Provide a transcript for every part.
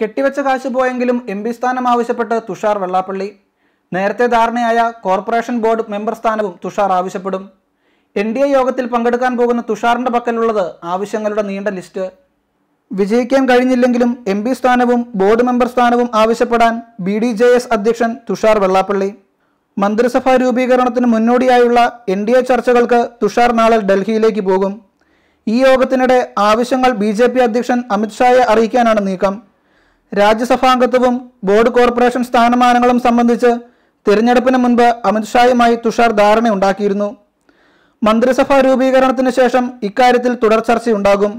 കെട്ടിവെച്ച കാശ് പോയെങ്കിലും M P സ്ഥാനം ആവശ്യപ്പെട്ട് തുഷാർ വെള്ളാപ്പള്ളി നേരത്തെ ധാരണയായ കോർപ്പറേഷൻ ബോർഡ് മെമ്പർ സ്ഥാനവും തുഷാർ ആവശ്യപ്പെടും എൻ ഡി എ യോഗത്തിൽ പങ്കെടുക്കാൻ പോകുന്ന തുഷാറിന്റെ പക്കലുള്ളത് ആവശ്യങ്ങളുടെ നീണ്ട ലിസ്റ്റ് വിജയിക്കാൻ കഴിഞ്ഞില്ലെങ്കിലും എം പി സ്ഥാനവും ബോർഡ് മെമ്പർ സ്ഥാനവും ആവശ്യപ്പെടാൻ ബി ഡി ജെ എസ് അധ്യക്ഷൻ തുഷാർ വെള്ളാപ്പള്ളി മന്ത്രിസഭാ രൂപീകരണത്തിന് മുന്നോടിയായുള്ള എൻ ഡി എ ചർച്ചകൾക്ക് തുഷാർ നാളെ ഡൽഹിയിലേക്ക് പോകും ഈ യോഗത്തിനിടെ ആവശ്യങ്ങൾ ബി ജെ പി അധ്യക്ഷൻ അമിത്ഷായെ അറിയിക്കാനാണ് നീക്കം രാജ്യസഭാംഗത്വവും ബോർഡ് കോർപ്പറേഷൻ സ്ഥാനമാനങ്ങളും സംബന്ധിച്ച് തിരഞ്ഞെടുപ്പിന് മുൻപ് അമിത്ഷായുമായി തുഷാർ ധാരണയുണ്ടാക്കിയിരുന്നു മന്ത്രിസഭാ രൂപീകരണത്തിന് ശേഷം ഇക്കാര്യത്തിൽ തുടർ ചർച്ചയുണ്ടാകും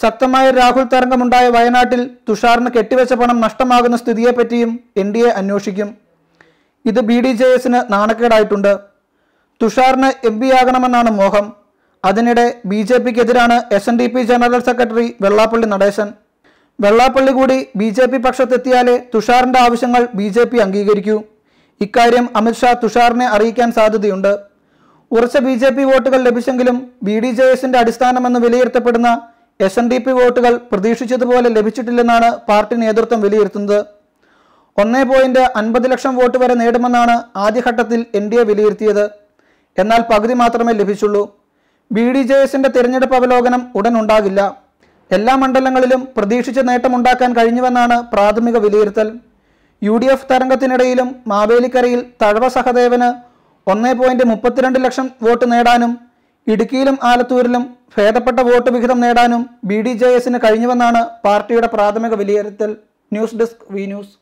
ശക്തമായ രാഹുൽ തരംഗമുണ്ടായ വയനാട്ടിൽ തുഷാറിന് കെട്ടിവെച്ച പണം നഷ്ടമാകുന്ന സ്ഥിതിയെപ്പറ്റിയും എൻ ഡി എ അന്വേഷിക്കും ഇത് ബി ഡി ജെ എസിന് നാണക്കേടായിട്ടുണ്ട് തുഷാറിന് എം പി ആകണമെന്നാണ് മോഹം അതിനിടെ ബി ജെ പിക്കെതിരാണ് S N D P general secretary Vellappally Natesan Vellappally കൂടി ബി ജെ പി പക്ഷത്തെത്തിയാലേ തുഷാറിന്റെ ആവശ്യങ്ങൾ ബി ജെ പി അംഗീകരിക്കൂ ഇക്കാര്യം അമിത്ഷാ തുഷാറിനെ അറിയിക്കാൻ സാധ്യതയുണ്ട് ഉറച്ച ബി ജെ പി വോട്ടുകൾ ലഭിച്ചെങ്കിലും ബി ഡി ജെ എസിന്റെ അടിസ്ഥാനമെന്ന് വിലയിരുത്തപ്പെടുന്ന എസ് എൻ ഡി പി വോട്ടുകൾ പ്രതീക്ഷിച്ചതുപോലെ ലഭിച്ചിട്ടില്ലെന്നാണ് പാർട്ടി നേതൃത്വം വിലയിരുത്തുന്നത് ഒന്നേ പോയിന്റ് അൻപത് ലക്ഷം വോട്ട് വരെ നേടുമെന്നാണ് ആദ്യഘട്ടത്തിൽ എൻ ഡി എ വിലയിരുത്തിയത് എന്നാൽ പകുതി മാത്രമേ ലഭിച്ചുള്ളൂ ബി ഡി ജെ എസിന്റെ തിരഞ്ഞെടുപ്പ് അവലോകനം ഉടൻ ഉണ്ടാകില്ല എല്ലാ മണ്ഡലങ്ങളിലും പ്രതീക്ഷിച്ച നേട്ടമുണ്ടാക്കാൻ കഴിഞ്ഞുവെന്നാണ് പ്രാഥമിക വിലയിരുത്തൽ യു ഡി എഫ് തരംഗത്തിനിടയിലും മാവേലിക്കരയിൽ തഴവ സഹദേവന് ഒന്നേ പോയിന്റ് മുപ്പത്തിരണ്ട് ലക്ഷം വോട്ട് നേടാനും ഇടുക്കിയിലും ആലത്തൂരിലും ഭേദപ്പെട്ട വോട്ട് വിഹിതം നേടാനും ബി ഡി ജെ എസിന് കഴിഞ്ഞുവെന്നാണ് പാർട്ടിയുടെ പ്രാഥമിക വിലയിരുത്തൽ ന്യൂസ് ഡെസ്ക് വി ന്യൂസ്